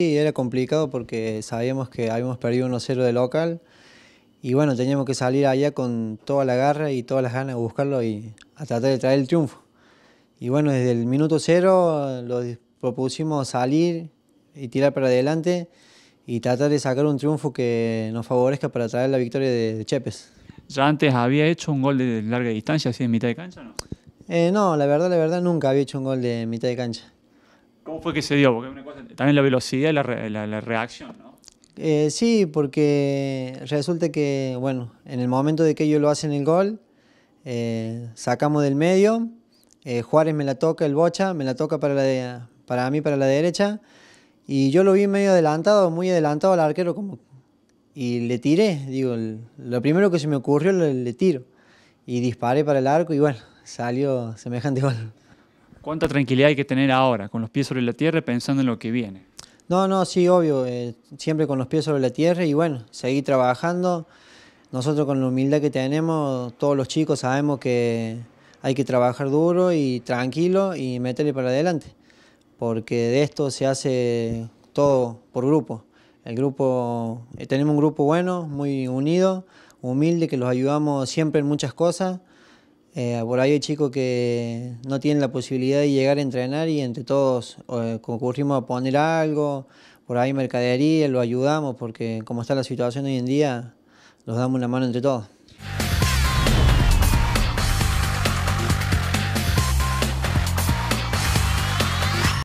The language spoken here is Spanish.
Sí, era complicado porque sabíamos que habíamos perdido 1-0 de local y bueno, teníamos que salir allá con toda la garra y todas las ganas de buscarlo y a tratar de traer el triunfo. Y bueno, desde el minuto cero eh, lo propusimos salir y tirar para adelante y tratar de sacar un triunfo que nos favorezca para traer la victoria de Chepes. ¿Ya antes había hecho un gol de larga distancia, así en mitad de cancha? Eh, no la verdad, la verdad, nunca había hecho un gol de mitad de cancha. ¿Cómo fue que se dio? Porque una cosa, también la velocidad y la, reacción, ¿no? Eh, sí, porque resulta que, bueno, en el momento de que ellos lo hacen el gol, eh, sacamos del medio, eh, Juárez me la toca, el Bocha me la toca para, la para mí, para la derecha, y yo lo vi medio adelantado, muy adelantado al arquero, como, y le tiré, digo, lo primero que se me ocurrió le, le tiro, y disparé para el arco, y bueno, salió semejante gol. ¿Cuánta tranquilidad hay que tener ahora, con los pies sobre la tierra, pensando en lo que viene? No, no, sí, obvio, eh, siempre con los pies sobre la tierra y bueno, seguir trabajando. Nosotros con la humildad que tenemos, todos los chicos sabemos que hay que trabajar duro y tranquilo y meterle para adelante, porque de esto se hace todo por grupo. El grupo, eh, tenemos un grupo bueno, muy unido, humilde, que los ayudamos siempre en muchas cosas. Eh, por ahí hay chicos que no tienen la posibilidad de llegar a entrenar y entre todos eh, concurrimos a poner algo, por ahí mercadería, lo ayudamos porque como está la situación hoy en día, nos damos una mano entre todos.